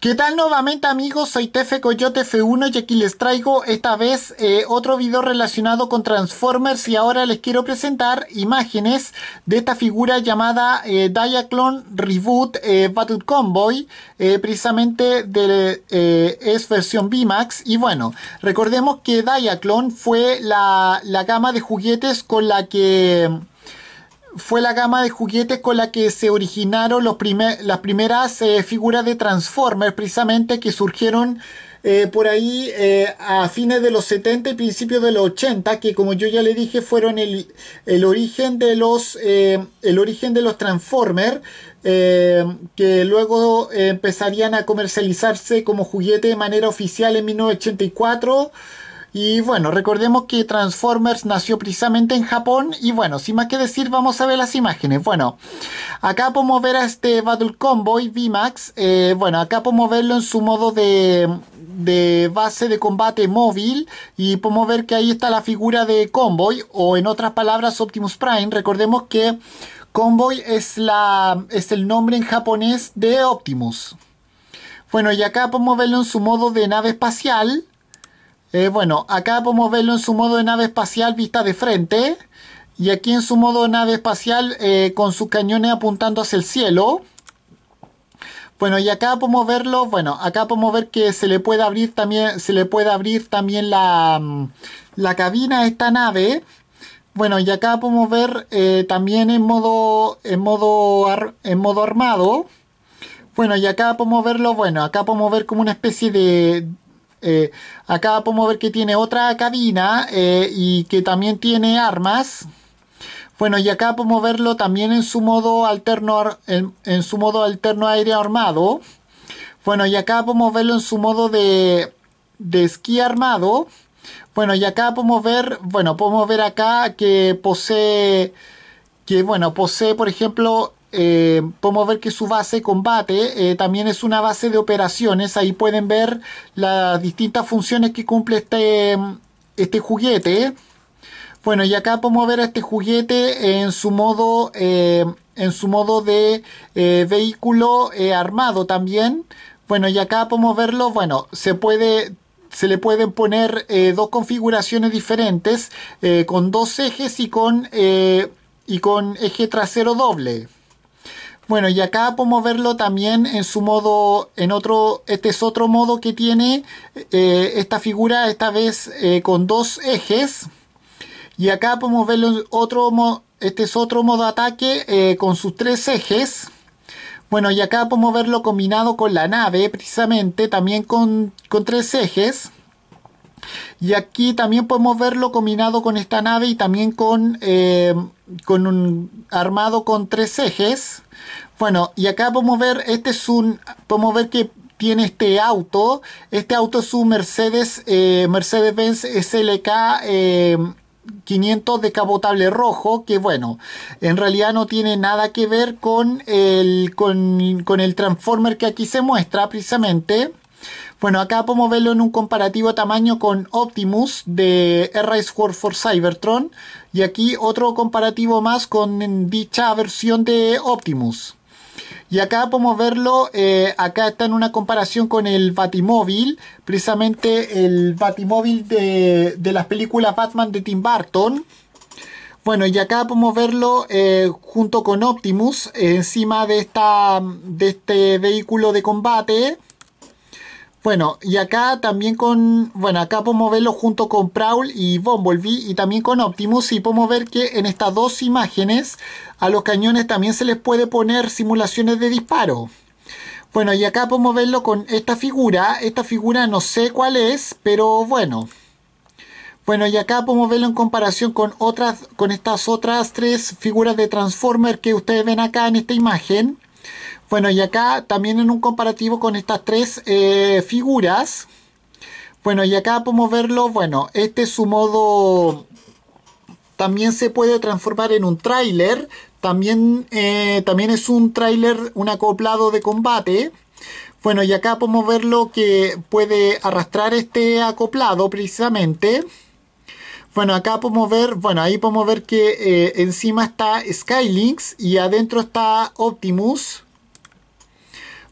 ¿Qué tal nuevamente amigos? Soy Tefe Coyote F1 y aquí les traigo esta vez eh, otro video relacionado con Transformers y ahora les quiero presentar imágenes de esta figura llamada eh, Diaclone Reboot eh, Battle Convoy eh, precisamente de, es versión B-Max. y bueno, recordemos que Diaclone fue la, la gama de juguetes con la que fue la gama de juguetes con la que se originaron los las primeras eh, figuras de Transformers, precisamente que surgieron eh, por ahí eh, a fines de los 70 y principios de los 80, que como yo ya le dije fueron el, origen de los el origen de los Transformers, que luego empezarían a comercializarse como juguete de manera oficial en 1984. Y bueno, recordemos que Transformers nació precisamente en Japón y bueno, sin más que decir, vamos a ver las imágenes. Bueno, acá podemos ver a este Battle Convoy VMAX, eh, bueno, acá podemos verlo en su modo de, base de combate móvil y podemos ver que ahí está la figura de Convoy o en otras palabras Optimus Prime. Recordemos que Convoy es, la, es el nombre en japonés de Optimus. Bueno, y acá podemos verlo en su modo de nave espacial. Eh, bueno, acá podemos verlo en su modo de nave espacial vista de frente. Y aquí en su modo de nave espacial eh, con sus cañones apuntando hacia el cielo. Bueno, y acá podemos verlo, bueno, acá podemos ver que se le puede abrir también, se le puede abrir también la, mm, la cabina a esta nave. Bueno, y acá podemos ver eh, también en modo, en modo, en modo armado. Bueno, y acá podemos verlo, bueno, acá podemos ver como una especie de, eh, acá podemos ver que tiene otra cabina eh, y que también tiene armas. Bueno, y acá podemos verlo también en su modo alterno, en, su modo alterno aire armado. Bueno, y acá podemos verlo en su modo de, de esquí armado. Bueno, y acá podemos ver, bueno, podemos ver acá que posee, que bueno, posee, por ejemplo, eh, podemos ver que su base combate eh, también es una base de operaciones. Ahí pueden ver las distintas funciones que cumple este, mm, este juguete. Bueno, y acá podemos ver a este juguete en su modo, eh, en su modo de vehículo armado también. Bueno, y acá podemos verlo, bueno, se puede se le pueden poner dos configuraciones diferentes con dos ejes y con, y con eje trasero doble. Bueno, y acá podemos verlo también en su modo, en otro, este es otro modo que tiene eh, esta figura, esta vez eh, con dos ejes. Y acá podemos verlo en otro modo, este es otro modo ataque eh, con sus tres ejes. Bueno, y acá podemos verlo combinado con la nave, precisamente, también con tres ejes. Y aquí también podemos verlo combinado con esta nave y también con, eh, con un armado con tres ejes. Bueno, y acá podemos ver, este es un, podemos ver que tiene este auto. Este auto es un Mercedes, eh, Mercedes-Benz SLK 500 eh, de cabotable rojo, que bueno, en realidad no tiene nada que ver con el, con, con el Transformer que aquí se muestra precisamente. Bueno, acá podemos verlo en un comparativo tamaño con Optimus de Rise of for Cybertron. Y aquí otro comparativo más con dicha versión de Optimus. Y acá podemos verlo, eh, acá está en una comparación con el Batimóvil, precisamente el Batimóvil de, las películas Batman de Tim Burton. Bueno, y acá podemos verlo eh, junto con Optimus encima de, de este vehículo de combate. Bueno, y acá también con, bueno, acá podemos verlo junto con Prowl y Bumblebee y también con Optimus y podemos ver que en estas dos imágenes a los cañones también se les puede poner simulaciones de disparo. Bueno, y acá podemos verlo con esta figura, esta figura no sé cuál es, pero bueno. Bueno, y acá podemos verlo en comparación con otras, con estas otras tres figuras de Transformer que ustedes ven acá en esta imagen. Bueno, y acá también en un comparativo con estas tres eh, figuras. Bueno, y acá podemos verlo, bueno, este es su modo... También se puede transformar en un tráiler. También, eh, también es un tráiler, un acoplado de combate. Bueno, y acá podemos verlo que puede arrastrar este acoplado precisamente. Bueno, acá podemos ver, bueno, ahí podemos ver que eh, encima está Skylinks y adentro está Optimus.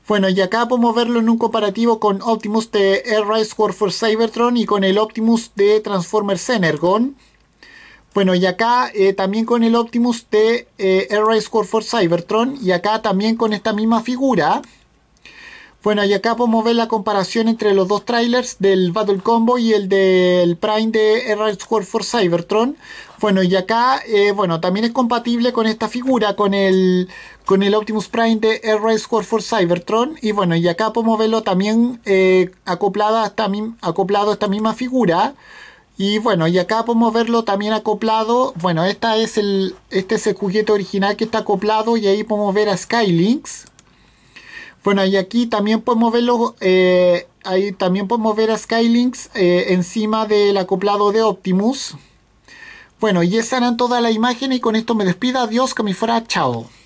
Bueno, y acá podemos verlo en un comparativo con Optimus de Air for Cybertron y con el Optimus de Transformers Energon. Bueno, y acá eh, también con el Optimus de eh, for Cybertron y acá también con esta misma figura. Bueno, y acá podemos ver la comparación entre los dos trailers del Battle Combo y el del Prime de Errant Squad for Cybertron. Bueno, y acá, eh, bueno, también es compatible con esta figura, con el, con el Optimus Prime de Errant Squad for Cybertron. Y bueno, y acá podemos verlo también eh, acoplado, a esta, acoplado esta misma figura. Y bueno, y acá podemos verlo también acoplado. Bueno, esta es el, este es el juguete original que está acoplado y ahí podemos ver a Skylinks. Bueno, y aquí también podemos verlo, eh, ahí también podemos ver a Skylinks eh, encima del acoplado de Optimus. Bueno, y esa era toda la imagen y con esto me despido. Adiós, que me fuera, chao.